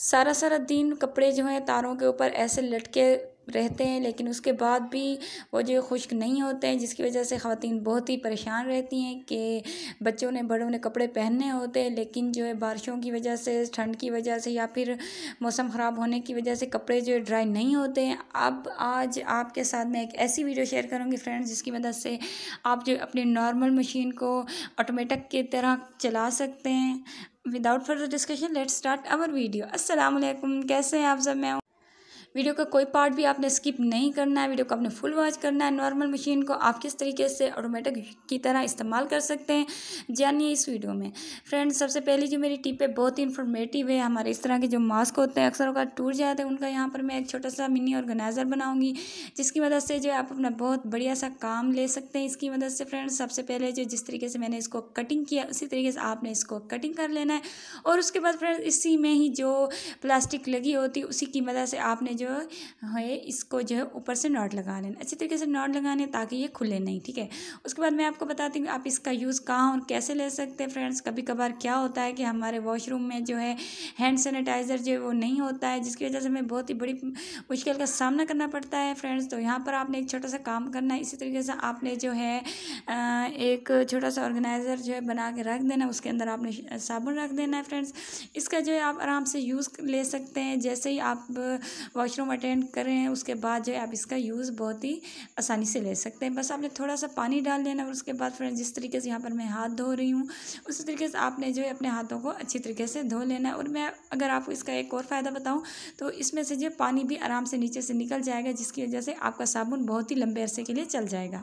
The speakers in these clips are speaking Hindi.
सारा सारा दिन कपड़े जो हैं तारों के ऊपर ऐसे लटके रहते हैं लेकिन उसके बाद भी वो जो खुश्क नहीं होते हैं जिसकी वजह से ख़वान बहुत ही परेशान रहती हैं कि बच्चों ने बड़ों ने कपड़े पहनने होते हैं लेकिन जो है बारिशों की वजह से ठंड की वजह से या फिर मौसम ख़राब होने की वजह से कपड़े जो है ड्राई नहीं होते हैं अब आज आपके साथ मैं एक ऐसी वीडियो शेयर करूँगी फ्रेंड्स जिसकी मदद से आप जो अपनी नॉर्मल मशीन को ऑटोमेटिक की तरह चला सकते हैं without further discussion let start our video असलम कैसे हैं आप सब मैं वीडियो का कोई पार्ट भी आपने स्किप नहीं करना है वीडियो को आपने फुल वॉच करना है नॉर्मल मशीन को आप किस तरीके से ऑटोमेटिक की तरह इस्तेमाल कर सकते हैं जानिए इस वीडियो में फ्रेंड्स सबसे पहले जो मेरी टिप है बहुत ही इन्फॉर्मेटिव है हमारे इस तरह के जो मास्क होते हैं अक्सर का टूट जाते हैं उनका यहाँ पर मैं एक छोटा सा मिनी ऑर्गेनाइज़र बनाऊँगी जिसकी मदद से जो आप अपना बहुत बढ़िया सा काम ले सकते हैं इसकी मदद से फ्रेंड्स सबसे पहले जो जिस तरीके से मैंने इसको कटिंग किया उसी तरीके से आपने इसको कटिंग कर लेना है और उसके बाद फ्रेंड्स इसी में ही जो प्लास्टिक लगी होती उसी की मदद से आपने जो है इसको जो है ऊपर से नॉट लगा लेना अच्छी तरीके से नॉट लगाने ताकि ये खुले नहीं ठीक है उसके बाद मैं आपको बताती हूँ आप इसका यूज़ कहाँ और कैसे ले सकते हैं फ्रेंड्स कभी कभार क्या होता है कि हमारे वॉशरूम में जो है हैंड सैनिटाइज़र जो है वो नहीं होता है जिसकी वजह से हमें बहुत ही बड़ी मुश्किल का सामना करना पड़ता है फ्रेंड्स तो यहाँ पर आपने एक छोटा सा काम करना है इसी तरीके से आपने जो है एक छोटा सा ऑर्गेनाइज़र जो है बना के रख देना उसके अंदर आपने साबुन रख देना है फ्रेंड्स इसका जो है आप आराम से यूज़ ले सकते हैं जैसे ही आप वॉश वॉशरूम अटेंड कर रहे हैं उसके बाद जो है आप इसका यूज़ बहुत ही आसानी से ले सकते हैं बस आपने थोड़ा सा पानी डाल देना और उसके बाद फ्रेंड्स जिस तरीके से यहाँ पर मैं हाथ धो रही हूँ उसी तरीके से आपने जो है अपने हाथों को अच्छी तरीके से धो लेना और मैं अगर आपको इसका एक और फ़ायदा बताऊँ तो इसमें से जो पानी भी आराम से नीचे से निकल जाएगा जिसकी वजह से आपका साबुन बहुत ही लंबे अरसे के लिए चल जाएगा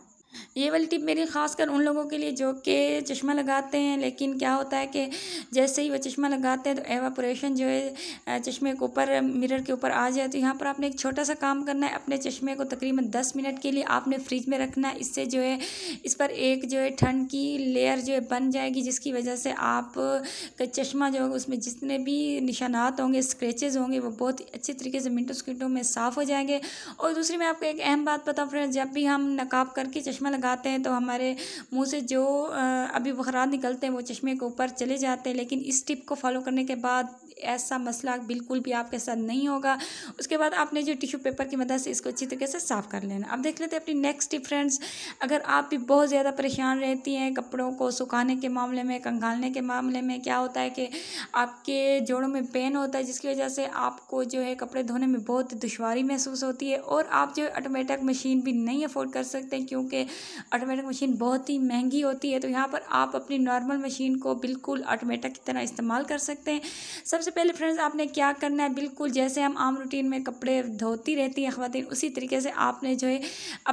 ये वाली टिप मेरी ख़ासकर उन लोगों के लिए जो कि चश्मा लगाते हैं लेकिन क्या होता है कि जैसे ही वो चश्मा लगाते हैं तो एवापोरेशन जो है चश्मे के ऊपर मिरर के ऊपर आ जाए तो यहाँ पर आपने एक छोटा सा काम करना है अपने चश्मे को तकरीबन दस मिनट के लिए आपने फ्रिज में रखना है इससे जो है इस पर एक जो है ठंड की लेयर जो है बन जाएगी जिसकी वजह से आप का चश्मा जो है उसमें जितने भी निशानात होंगे स्क्रेचेज़ होंगे वो बहुत अच्छे तरीके से मिनटों स्किटों में साफ़ हो जाएंगे और दूसरी मैं आपको एक अहम बात बताऊँ फ्रेंड जब भी हम नकाब करके चश्मा चश्मा लगाते हैं तो हमारे मुंह से जो अभी बखरात निकलते हैं वो चश्मे के ऊपर चले जाते हैं लेकिन इस टिप को फॉलो करने के बाद ऐसा मसला बिल्कुल भी आपके साथ नहीं होगा उसके बाद आपने जो टिश्यू पेपर की मदद से इसको अच्छी तरीके से साफ़ कर लेना अब देख लेते हैं अपनी नेक्स्ट टिप फ्रेंड्स अगर आप भी बहुत ज़्यादा परेशान रहती हैं कपड़ों को सुखाने के मामले में कंगालने के मामले में क्या होता है कि आपके जोड़ों में पेन होता है जिसकी वजह से आपको जो है कपड़े धोने में बहुत दुशारी महसूस होती है और आप जो ऑटोमेटिक मशीन भी नहीं अफोर्ड कर सकते क्योंकि ऑटोमेटिक मशीन बहुत ही महंगी होती है तो यहाँ पर आप अपनी नॉर्मल मशीन को बिल्कुल ऑटोमेटिक की तरह इस्तेमाल कर सकते हैं सबसे पहले फ्रेंड्स आपने क्या करना है बिल्कुल जैसे हम आम रूटीन में कपड़े धोती रहती हैं ख़वान उसी तरीके से आपने जो है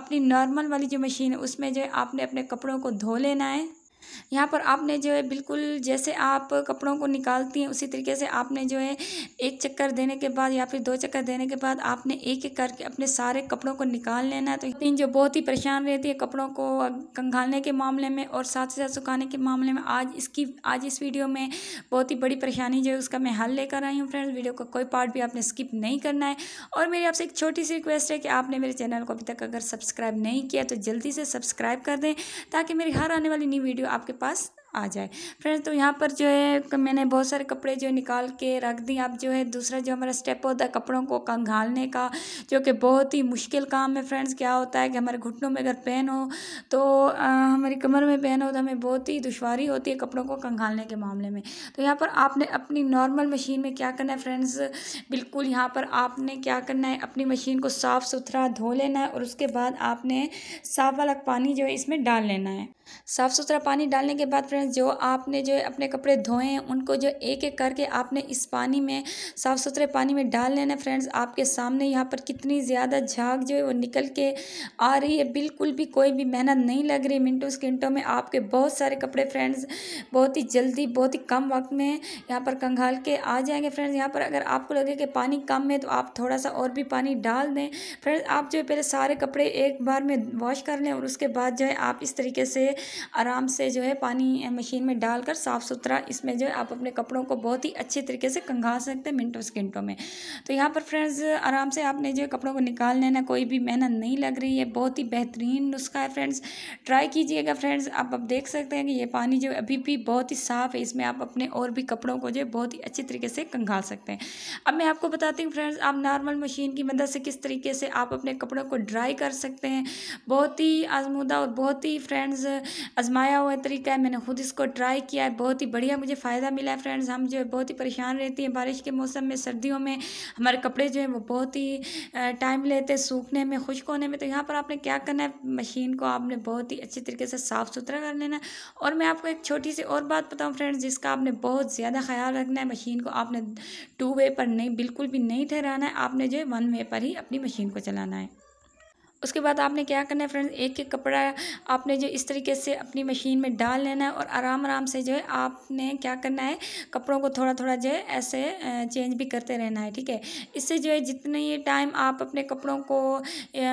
अपनी नॉर्मल वाली जो मशीन है उसमें जो है आपने अपने कपड़ों को धो लेना है यहाँ पर आपने जो है बिल्कुल जैसे आप कपड़ों को निकालती हैं उसी तरीके से आपने जो है एक चक्कर देने के बाद या फिर दो चक्कर देने के बाद आपने एक एक करके अपने सारे कपड़ों को निकाल लेना है तो तीन जो बहुत ही परेशान रहती है कपड़ों को कंघालने के मामले में और साथ ही साथ सुखाने के मामले में आज इसकी आज इस वीडियो में बहुत ही बड़ी परेशानी जो है उसका मैं हल लेकर आई हूँ फ्रेंड्स वीडियो का को कोई पार्ट भी आपने स्किप नहीं करना है और मेरी आपसे एक छोटी सी रिक्वेस्ट है कि आपने मेरे चैनल को अभी तक अगर सब्सक्राइब नहीं किया तो जल्दी से सब्सक्राइब कर दें ताकि मेरी हर आने वाली न्यू वीडियो आपके पास आ जाए फ्रेंड्स तो यहाँ पर जो है मैंने बहुत सारे कपड़े जो निकाल के रख दिए आप जो है दूसरा जो हमारा स्टेप होता है कपड़ों को कंघालने का जो कि बहुत ही मुश्किल काम है फ्रेंड्स क्या होता है कि हमारे घुटनों में अगर पेन हो तो आ, हमारी कमर में पेन हो तो हमें बहुत ही दुशारी होती है कपड़ों को कंघालने के मामले में तो यहाँ पर आपने अपनी नॉर्मल मशीन में क्या करना है फ्रेंड्स बिल्कुल यहाँ पर आपने क्या करना है अपनी मशीन को साफ़ सुथरा धो लेना है और उसके बाद आपने साफ वाला पानी जो है इसमें डाल लेना है साफ़ सुथरा पानी डालने के बाद फ्रेंड्स हैं जो आपने जो अपने कपड़े धोए हैं उनको जो एक एक करके आपने इस पानी में साफ़ सुथरे पानी में डाल लेना फ्रेंड्स आपके सामने यहाँ पर कितनी ज़्यादा झाग जो है वो निकल के आ रही है बिल्कुल भी कोई भी मेहनत नहीं लग रही मिनटों सेकेंटों में आपके बहुत सारे कपड़े फ्रेंड्स बहुत ही जल्दी बहुत ही कम वक्त में यहाँ पर कंघाल के आ जाएंगे फ्रेंड्स यहाँ पर अगर आपको लगे कि पानी कम है तो आप थोड़ा सा और भी पानी डाल दें फ्रेंड्स आप जो है पहले सारे कपड़े एक बार में वॉश कर लें और उसके बाद जो है आप इस तरीके से आराम से जो है पानी मशीन में डालकर साफ़ सुथरा इसमें जो है आप अपने कपड़ों को बहुत ही अच्छे तरीके से कंघा सकते हैं मिनटों सेकेंटों में तो यहाँ पर फ्रेंड्स आराम से आपने जो कपड़ों को निकाल लेना कोई भी मेहनत नहीं लग रही है बहुत ही बेहतरीन नुस्खा है फ्रेंड्स ट्राई कीजिएगा फ्रेंड्स आप अब देख सकते हैं कि ये पानी जो अभी भी बहुत ही साफ़ है इसमें आप अपने और भी कपड़ों को जो है बहुत ही अच्छे तरीके से कंघा सकते हैं अब मैं आपको बताती हूँ फ्रेंड्स आप नॉर्मल मशीन की मदद से किस तरीके से आप अपने कपड़ों को ड्राई कर सकते हैं बहुत ही आजमूदा और बहुत ही फ्रेंड्स आजमाया हुआ तरीका है मैंने खुद इसको ट्राई किया है बहुत ही बढ़िया मुझे फ़ायदा मिला है फ्रेंड्स हम जो है बहुत ही परेशान रहती हैं बारिश के मौसम में सर्दियों में हमारे कपड़े जो है वो बहुत ही टाइम लेते हैं सूखने में खुश्क होने में तो यहाँ पर आपने क्या करना है मशीन को आपने बहुत ही अच्छे तरीके से साफ़ सुथरा कर लेना और मैं आपको एक छोटी सी और बात बताऊँ फ्रेंड्स जिसका आपने बहुत ज़्यादा ख्याल रखना है मशीन को आपने टू वे पर नहीं बिल्कुल भी नहीं ठहराना है आपने जो है वन वे पर ही अपनी मशीन को चलाना है उसके बाद आपने क्या करना है फ्रेंड्स एक एक कपड़ा आपने जो इस तरीके से अपनी मशीन में डाल लेना है और आराम आराम से जो है आपने क्या करना है कपड़ों को थोड़ा थोड़ा जो है ऐसे चेंज भी करते रहना है ठीक है इससे जो है जितने ये टाइम आप अपने कपड़ों को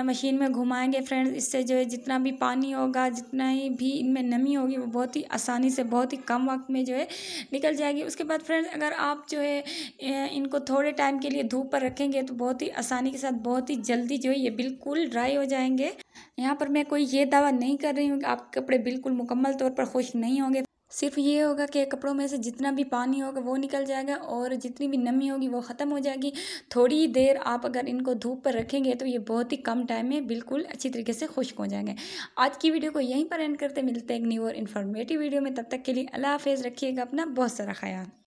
मशीन में घुमाएंगे फ्रेंड्स इससे जो है जितना भी पानी होगा जितना ही भी इनमें नमी होगी वो बहुत ही आसानी से बहुत ही कम वक्त में जो है निकल जाएगी उसके बाद फ्रेंड्स अगर आप जो है इनको थोड़े टाइम के लिए धूप पर रखेंगे तो बहुत ही आसानी के साथ बहुत ही जल्दी जो है ये बिल्कुल ड्राई हो जाएंगे यहाँ पर मैं कोई ये दावा नहीं कर रही हूँ कि आपके कपड़े बिल्कुल मुकम्मल तौर पर खुश्क नहीं होंगे सिर्फ ये होगा कि कपड़ों में से जितना भी पानी होगा वो निकल जाएगा और जितनी भी नमी होगी वो ख़त्म हो जाएगी थोड़ी देर आप अगर इनको धूप पर रखेंगे तो ये बहुत ही कम टाइम में बिल्कुल अच्छी तरीके से खुश्क हो जाएंगे आज की वीडियो को यहीं पर एंड करते मिलते हैं एक न्यू और इन्फॉर्मेटिव वीडियो में तब तक के लिए अल्लाह हाफेज़ रखिएगा अपना बहुत सारा ख्याल